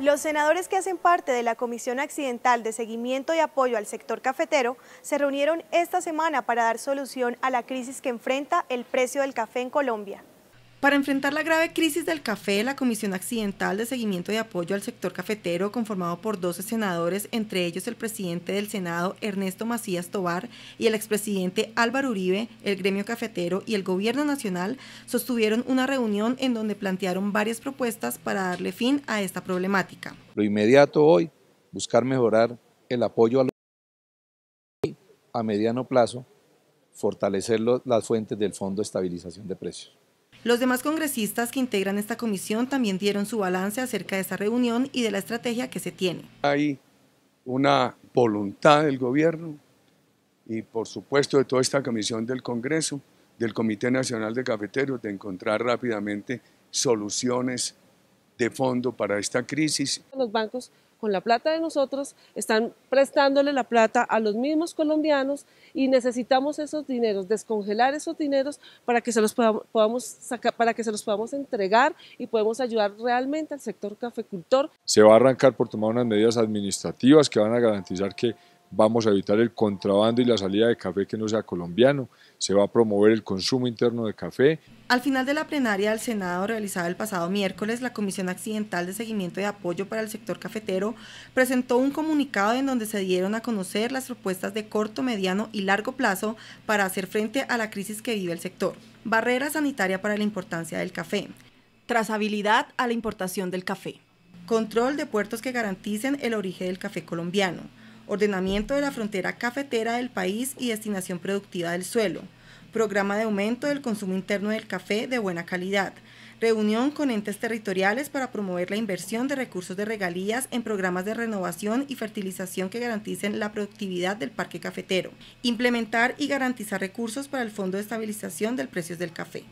Los senadores que hacen parte de la Comisión Accidental de Seguimiento y Apoyo al Sector Cafetero se reunieron esta semana para dar solución a la crisis que enfrenta el precio del café en Colombia. Para enfrentar la grave crisis del café, la Comisión Accidental de Seguimiento y Apoyo al Sector Cafetero, conformado por 12 senadores, entre ellos el presidente del Senado, Ernesto Macías Tobar, y el expresidente Álvaro Uribe, el gremio cafetero y el Gobierno Nacional, sostuvieron una reunión en donde plantearon varias propuestas para darle fin a esta problemática. Lo inmediato hoy, buscar mejorar el apoyo a, los... a mediano plazo, fortalecer las fuentes del Fondo de Estabilización de Precios. Los demás congresistas que integran esta comisión también dieron su balance acerca de esta reunión y de la estrategia que se tiene. Hay una voluntad del gobierno y por supuesto de toda esta comisión del Congreso, del Comité Nacional de Cafeteros, de encontrar rápidamente soluciones de fondo para esta crisis. Los bancos con la plata de nosotros, están prestándole la plata a los mismos colombianos y necesitamos esos dineros, descongelar esos dineros para que se los podamos, para que se los podamos entregar y podemos ayudar realmente al sector cafecultor. Se va a arrancar por tomar unas medidas administrativas que van a garantizar que vamos a evitar el contrabando y la salida de café que no sea colombiano, se va a promover el consumo interno de café. Al final de la plenaria del Senado realizada el pasado miércoles, la Comisión Accidental de Seguimiento y Apoyo para el Sector Cafetero presentó un comunicado en donde se dieron a conocer las propuestas de corto, mediano y largo plazo para hacer frente a la crisis que vive el sector. Barrera sanitaria para la importancia del café. Trazabilidad a la importación del café. Control de puertos que garanticen el origen del café colombiano ordenamiento de la frontera cafetera del país y destinación productiva del suelo, programa de aumento del consumo interno del café de buena calidad, reunión con entes territoriales para promover la inversión de recursos de regalías en programas de renovación y fertilización que garanticen la productividad del parque cafetero, implementar y garantizar recursos para el Fondo de Estabilización del Precios del Café.